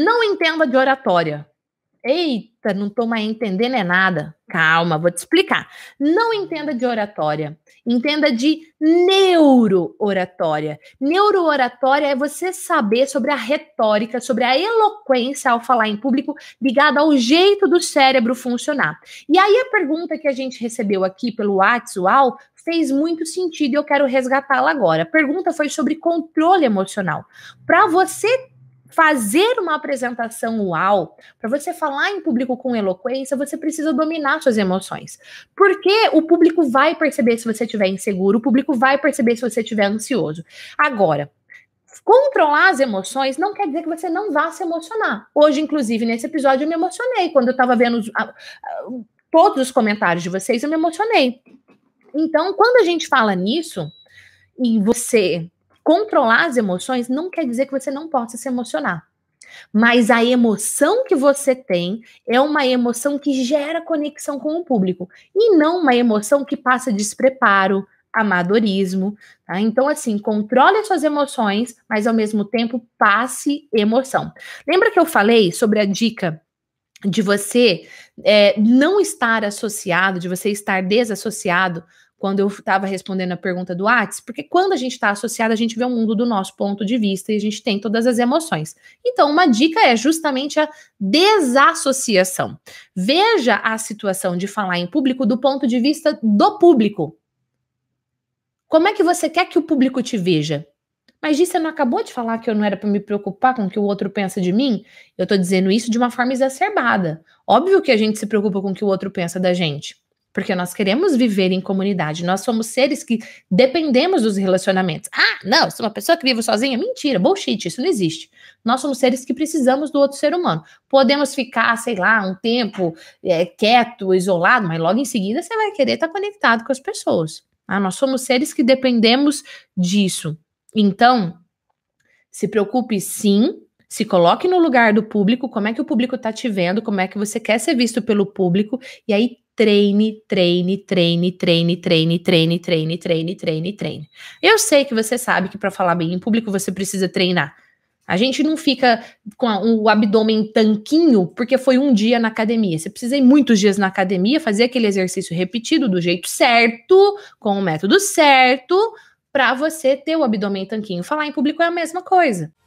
Não entenda de oratória. Eita, não tô mais entendendo é nada. Calma, vou te explicar. Não entenda de oratória. Entenda de neurooratória. Neurooratória é você saber sobre a retórica, sobre a eloquência ao falar em público, ligada ao jeito do cérebro funcionar. E aí a pergunta que a gente recebeu aqui pelo WhatsApp fez muito sentido e eu quero resgatá-la agora. A pergunta foi sobre controle emocional. Para você fazer uma apresentação uau, para você falar em público com eloquência, você precisa dominar suas emoções. Porque o público vai perceber se você estiver inseguro, o público vai perceber se você estiver ansioso. Agora, controlar as emoções não quer dizer que você não vá se emocionar. Hoje, inclusive, nesse episódio, eu me emocionei. Quando eu estava vendo todos os comentários de vocês, eu me emocionei. Então, quando a gente fala nisso, e você controlar as emoções não quer dizer que você não possa se emocionar. Mas a emoção que você tem é uma emoção que gera conexão com o público e não uma emoção que passa despreparo, amadorismo. Tá? Então, assim, controle as suas emoções, mas ao mesmo tempo passe emoção. Lembra que eu falei sobre a dica de você é, não estar associado, de você estar desassociado quando eu estava respondendo a pergunta do Atis, porque quando a gente está associado, a gente vê o mundo do nosso ponto de vista e a gente tem todas as emoções. Então, uma dica é justamente a desassociação. Veja a situação de falar em público do ponto de vista do público. Como é que você quer que o público te veja? Mas disse, você não acabou de falar que eu não era para me preocupar com o que o outro pensa de mim? Eu estou dizendo isso de uma forma exacerbada. Óbvio que a gente se preocupa com o que o outro pensa da gente. Porque nós queremos viver em comunidade, nós somos seres que dependemos dos relacionamentos. Ah, não, sou uma pessoa que vive sozinha? Mentira, bullshit, isso não existe. Nós somos seres que precisamos do outro ser humano. Podemos ficar, sei lá, um tempo é, quieto, isolado, mas logo em seguida você vai querer estar conectado com as pessoas. Ah, nós somos seres que dependemos disso. Então, se preocupe sim se coloque no lugar do público, como é que o público está te vendo, como é que você quer ser visto pelo público, e aí treine, treine, treine, treine, treine, treine, treine, treine, treine, treine. Eu sei que você sabe que para falar bem em público você precisa treinar. A gente não fica com o abdômen tanquinho porque foi um dia na academia. Você precisa ir muitos dias na academia, fazer aquele exercício repetido do jeito certo, com o método certo, para você ter o abdômen tanquinho. Falar em público é a mesma coisa.